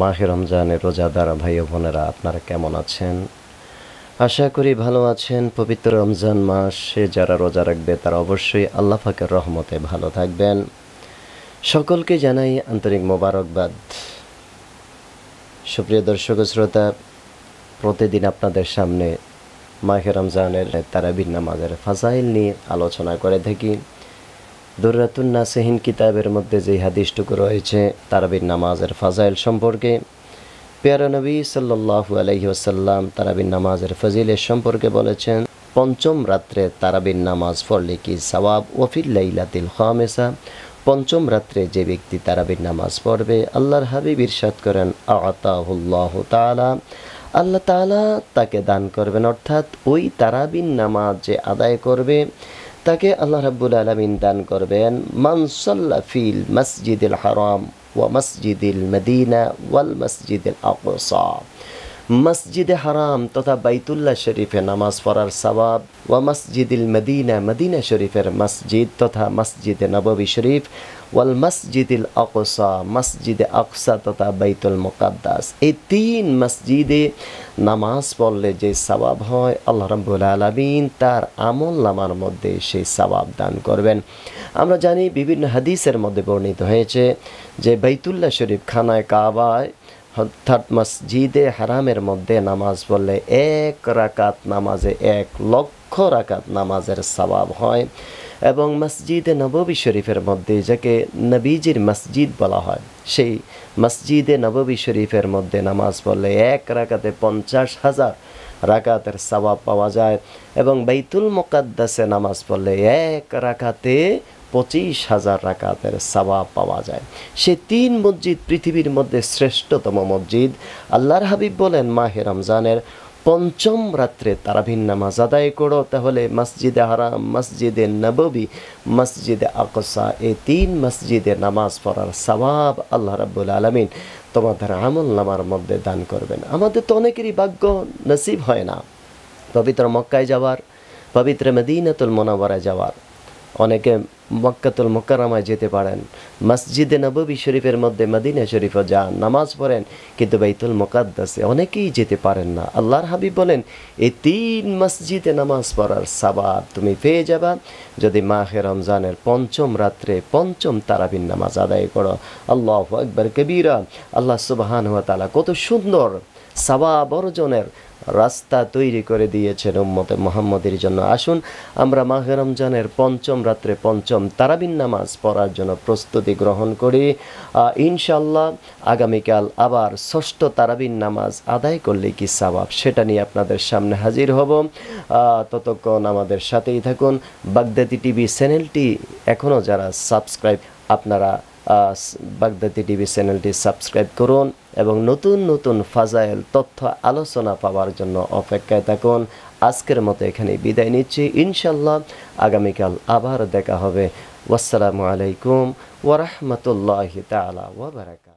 মাহে রমজানের রোজাদার ভাই বোনেরা আপনারা কেমন আছেন আশা করি ভালো আছেন পবিত্র রমজান মাসে যারা রোজা রাখবে তারা অবশ্যই আল্লাহ ফাকের রহমতে ভালো থাকবেন সকলকে জানাই আন্তরিক মোবারকবাদ সুপ্রিয় দর্শক শ্রোতা প্রতিদিন আপনাদের সামনে মাহে রমজানের তারাবির নামাজের ফাজাইল নিয়ে আলোচনা করে থাকি দুর্রাতুন নাসেহিন কিতাবের মধ্যে যে হাদিসটুকু রয়েছে তারাবির নামাজের ফাজাইল সম্পর্কে পেয়ারা নবী সাল্লু আলহি আসাল্লাম তারাবির নামাজের ফজিলের সম্পর্কে বলেছেন পঞ্চম রাত্রে তারাবির নামাজ ফরলে কি সবাব ওফিল লাইলাতিল খামেসা পঞ্চম রাত্রে যে ব্যক্তি তারাবির নামাজ পড়বে আল্লাহর হাবিব ইরশাদ করেন আতাহুল্লাহ তালা আল্লাহ তালা তাকে দান করবেন অর্থাৎ ওই তারাবিন নামাজ যে আদায় করবে তাকে আল্লাহ রাব্বুল আলামিন দান করবেন মানসাল্লা ফিল মসজিদুল হারাম ওয়া মসজিদুল মদিনা ওয়াল মসজিদুল আকসা মসজিদে হারাম তথা বাইতুল্লাহ শরীফে নামাজ পড়ার সবাব ওয়া মসজিদুল মদিনা মদিনা শরীফের মসজিদ তথা মসজিদে নববী শরীফ ওয়াল মসজিদুল আকসা মসজিদে আকসা তথা বাইতুল মুকাদ্দাস এই তিন মসজিদে নামাজ পড়লে যে সবাব হয় আল্লাহ রব্বুল আলমিন তার আমল নামার মধ্যে সেই সবাব দান করবেন আমরা জানি বিভিন্ন হাদিসের মধ্যে বর্ণিত হয়েছে যে বাইতুল্লাহ শরীফ খানায় কাবায় অর্থাৎ মসজিদে হারামের মধ্যে নামাজ পড়লে এক রাকাত নামাজে এক লক্ষ রাকাত নামাজের স্বভাব হয় এবং মসজিদে নববী শরীফের মধ্যে যাকে নবীজির মসজিদ বলা হয় সেই মসজিদে নববী শরীফের মধ্যে নামাজ পড়লে এক রাকাতে পঞ্চাশ হাজার রাকাতের স্বভাব পাওয়া যায় এবং বাইতুল মোকাদ্দাসে নামাজ পড়লে এক রাকাতে পঁচিশ হাজার রাকাতের সবাব পাওয়া যায় সে তিন মসজিদ পৃথিবীর মধ্যে শ্রেষ্ঠতম মসজিদ আল্লাহর হাবিব বলেন মাহে রমজানের পঞ্চম রাত্রে তারাভিন নামাজ আদায় করো তাহলে মসজিদে হারাম মসজিদে নববী মসজিদে আকসা এই তিন মসজিদে নামাজ পড়ার সবাব আল্লাহ রাব্বুল আলমিন তোমাদের আমল নামার মধ্যে দান করবেন আমাদের তো অনেকেরই ভাগ্য নসিব হয় না পবিত্র মক্কায় যাওয়ার পবিত্র মদিনাতুল মোনাবারে যাওয়ার অনেকে মক্কাতুল মোকারামায় যেতে পারেন মসজিদে নবী শরীফের মধ্যে মদিনা শরীফও যান নামাজ পড়েন কিন্তু বাইতুল মোকাদ্দাসে অনেকেই যেতে পারেন না আল্লাহর হাবিব বলেন এই তিন মসজিদে নামাজ পড়ার সাবাব তুমি পেয়ে যাবা যদি মাহে রমজানের পঞ্চম রাত্রে পঞ্চম তারাবিন নামাজ আদায় করো আল্লাহ আকবর কবিরা আল্লাহ সুবাহান হাত কত সুন্দর সাবাব অর্জনের রাস্তা তৈরি করে দিয়েছেন উম্মতে মোহাম্মদের জন্য আসুন আমরা মাহে রমজানের পঞ্চম রাত্রে পঞ্চম তারাবিন নামাজ পড়ার জন্য প্রস্তুতি গ্রহণ করি ইনশাল্লাহ আগামীকাল আবার ষষ্ঠ তারাবিন নামাজ আদায় করলে কি সাবাব সেটা নিয়ে আপনাদের সামনে হাজির হব ততক্ষণ আমাদের সাথেই থাকুন বাগদাদি টিভি চ্যানেলটি এখনও যারা সাবস্ক্রাইব আপনারা বাগদাদি টিভি চ্যানেলটি সাবস্ক্রাইব করুন এবং নতুন নতুন ফাজাইল তথ্য আলোচনা পাওয়ার জন্য অপেক্ষায় থাকুন আজকের মতো এখানে বিদায় নিচ্ছি ইনশাল্লাহ আগামীকাল আবার দেখা হবে আসসালামু আলাইকুম ওরহমতুল্লাহ তালা ওবরাকাত